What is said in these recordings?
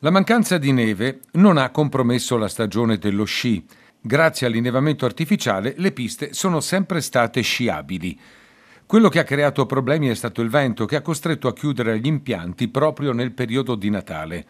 La mancanza di neve non ha compromesso la stagione dello sci. Grazie all'innevamento artificiale le piste sono sempre state sciabili. Quello che ha creato problemi è stato il vento che ha costretto a chiudere gli impianti proprio nel periodo di Natale.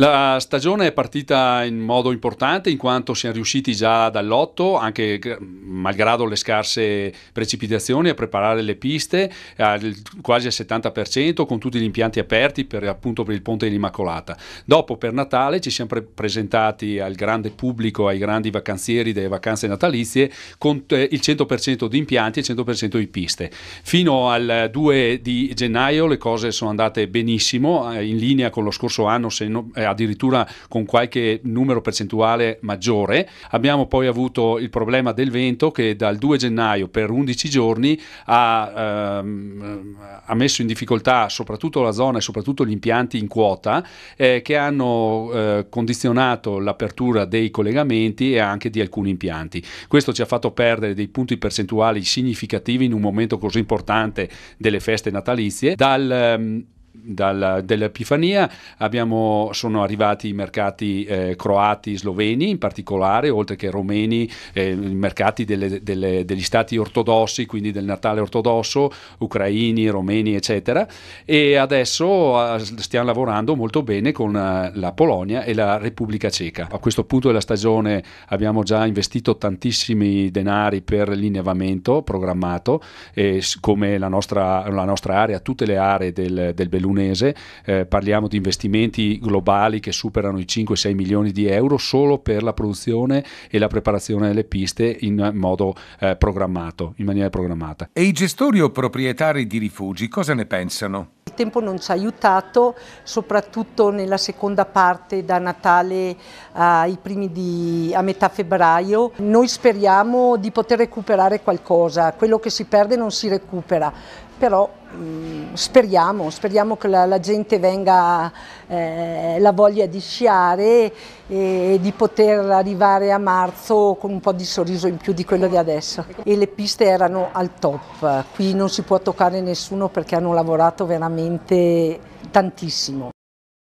La stagione è partita in modo importante in quanto siamo riusciti già dall'otto, anche malgrado le scarse precipitazioni, a preparare le piste al, quasi al 70% con tutti gli impianti aperti per, appunto per il ponte dell'Immacolata. Dopo per Natale ci siamo pre- presentati al grande pubblico, ai grandi vacanzieri delle vacanze natalizie con eh, il 100% di impianti e il 100% di piste. Fino al 2 di gennaio le cose sono andate benissimo, eh, in linea con lo scorso anno se non... Eh, addirittura con qualche numero percentuale maggiore. Abbiamo poi avuto il problema del vento che dal 2 gennaio per 11 giorni ha, ehm, ha messo in difficoltà soprattutto la zona e soprattutto gli impianti in quota eh, che hanno eh, condizionato l'apertura dei collegamenti e anche di alcuni impianti. Questo ci ha fatto perdere dei punti percentuali significativi in un momento così importante delle feste natalizie. Dal ehm, dal, dell'Epifania abbiamo, sono arrivati i mercati eh, croati, sloveni in particolare, oltre che romeni, eh, i mercati delle, delle, degli stati ortodossi, quindi del Natale ortodosso, ucraini, romeni, eccetera. E adesso eh, stiamo lavorando molto bene con eh, la Polonia e la Repubblica Ceca. A questo punto della stagione abbiamo già investito tantissimi denari per l'innevamento programmato, eh, come la nostra, la nostra area, tutte le aree del, del Belluno lunese, eh, parliamo di investimenti globali che superano i 5-6 milioni di euro solo per la produzione e la preparazione delle piste in modo eh, programmato, in maniera programmata. E i gestori o proprietari di rifugi cosa ne pensano? Il tempo non ci ha aiutato, soprattutto nella seconda parte da Natale ai primi di, a metà febbraio. Noi speriamo di poter recuperare qualcosa, quello che si perde non si recupera però mh, mm, speriamo, speriamo, che la, la gente venga eh, la voglia di sciare e di poter arrivare a marzo con un po' di sorriso in più di quello di adesso. E le piste erano al top, qui non si può toccare nessuno perché hanno lavorato veramente tantissimo.